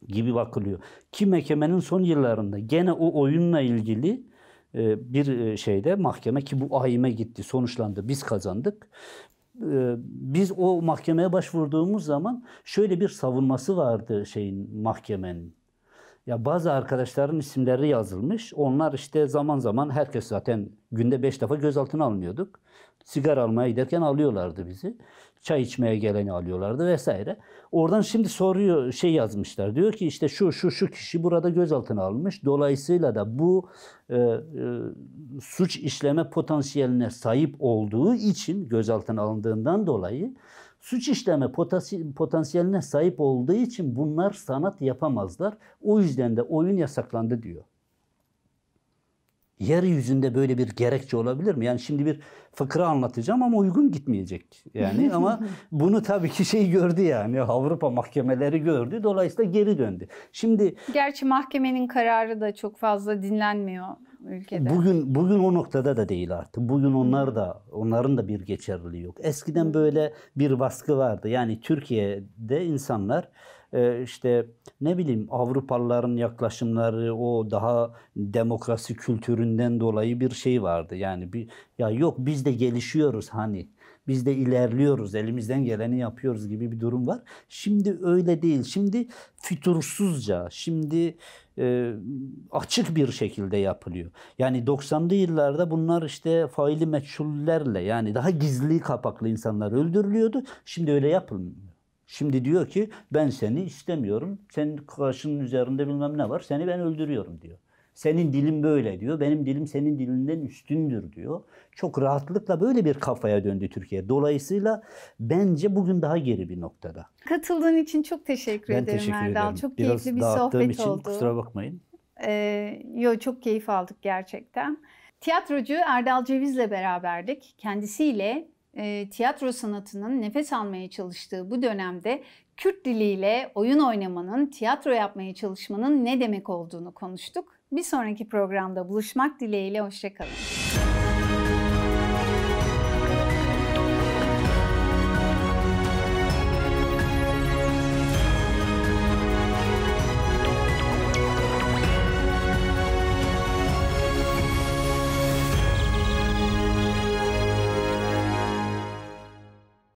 gibi bakılıyor. Ki mekemenin son yıllarında gene o oyunla ilgili e, bir e, şeyde mahkeme ki bu ahime gitti sonuçlandı biz kazandık. E, biz o mahkemeye başvurduğumuz zaman şöyle bir savunması vardı şeyin mahkemenin. Ya bazı arkadaşların isimleri yazılmış. Onlar işte zaman zaman herkes zaten günde beş defa gözaltına alınıyorduk. Sigara almaya giderken alıyorlardı bizi. Çay içmeye geleni alıyorlardı vesaire. Oradan şimdi soruyor şey yazmışlar. Diyor ki işte şu şu şu kişi burada gözaltına alınmış. Dolayısıyla da bu e, e, suç işleme potansiyeline sahip olduğu için gözaltına alındığından dolayı suç işleme potansiyeline sahip olduğu için bunlar sanat yapamazlar. O yüzden de oyun yasaklandı diyor yeryüzünde böyle bir gerekçe olabilir mi? Yani şimdi bir fıkra anlatacağım ama uygun gitmeyecek. Yani ama bunu tabii ki şey gördü yani Avrupa mahkemeleri gördü. Dolayısıyla geri döndü. Şimdi Gerçi mahkemenin kararı da çok fazla dinlenmiyor ülkede. Bugün bugün o noktada da değil artık. Bugün onlar da onların da bir geçerliliği yok. Eskiden böyle bir baskı vardı. Yani Türkiye'de insanlar e, işte ne bileyim Avrupalıların yaklaşımları o daha demokrasi kültüründen dolayı bir şey vardı. Yani bir ya yok biz de gelişiyoruz hani biz de ilerliyoruz, elimizden geleni yapıyoruz gibi bir durum var. Şimdi öyle değil. Şimdi fütursuzca, şimdi e, açık bir şekilde yapılıyor. Yani 90'lı yıllarda bunlar işte faili meçhullerle yani daha gizli kapaklı insanlar öldürülüyordu. Şimdi öyle yapılmıyor. Şimdi diyor ki ben seni istemiyorum. Senin kaşının üzerinde bilmem ne var. Seni ben öldürüyorum diyor. Senin dilin böyle diyor. Benim dilim senin dilinden üstündür diyor. Çok rahatlıkla böyle bir kafaya döndü Türkiye. Dolayısıyla bence bugün daha geri bir noktada. Katıldığın için çok teşekkür ben ederim teşekkür Erdal. Ederim. Çok Biraz keyifli bir sohbet için oldu. Kusura bakmayın. Ee, yo çok keyif aldık gerçekten. Tiyatrocu Erdal Ceviz'le beraberdik. Kendisiyle e, tiyatro sanatının nefes almaya çalıştığı bu dönemde Kürt diliyle oyun oynamanın, tiyatro yapmaya çalışmanın ne demek olduğunu konuştuk. Bir sonraki programda buluşmak dileğiyle hoşçakalın.